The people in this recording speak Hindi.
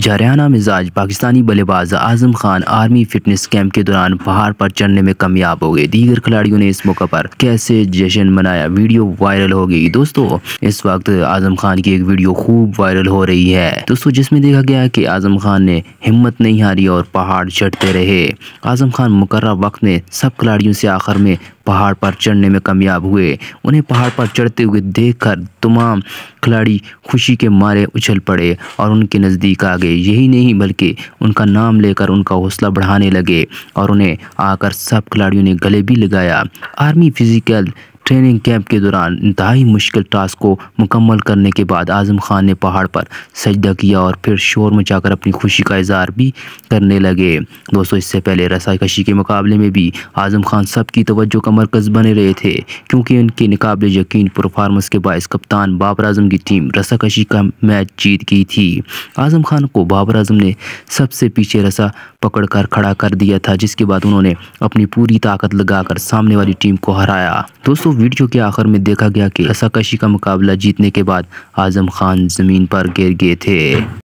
जारियाना मिजाज पाकिस्तानी बल्लेबाज Azam Khan army fitness camp के दौरान पहाड़ पर चढ़ने में कामयाब हो गए दीगर खिलाड़ियों ने इस मौके पर कैसे जश्न मनाया वीडियो वायरल हो गई दोस्तों इस वक्त आजम खान की एक वीडियो खूब वायरल हो रही है दोस्तों जिसमें देखा गया कि आजम खान ने हिम्मत नहीं हारी और पहाड़ चढ़ते रहे आजम खान मुकर्र वक्त ने सब खिलाड़ियों से आखिर में पहाड़ पर चढ़ने में कामयाब हुए उन्हें पहाड़ पर चढ़ते हुए देखकर तमाम खिलाड़ी खुशी के मारे उछल पड़े और उनके नज़दीक आ गए यही नहीं बल्कि उनका नाम लेकर उनका हौसला बढ़ाने लगे और उन्हें आकर सब खिलाड़ियों ने गले भी लगाया आर्मी फिजिकल ट्रेनिंग कैंप के दौरान इंतहाई मुश्किल टास्क को मुकम्मल करने के बाद आज़म खान ने पहाड़ पर सजदा किया और फिर शोर मचाकर अपनी खुशी का इजहार भी करने लगे दोस्तों इससे पहले रसाकशी के मुकाबले में भी आज़म खान सबकी तवज्जो का मरकज़ बने रहे थे क्योंकि उनके नकाबले यकीन परफार्मेंस के बायस कप्तान बाबर आजम की टीम रसाकशी का मैच जीत गई थी आज़म खान को बाबर आजम ने सबसे पीछे रसा पकड़कर खड़ा कर दिया था जिसके बाद उन्होंने अपनी पूरी ताकत लगाकर सामने वाली टीम को हराया दोस्तों दोस्तों वीडियो के आखिर में देखा गया कि रसाकशी का मुकाबला जीतने के बाद आजम खान ज़मीन पर गिर गए थे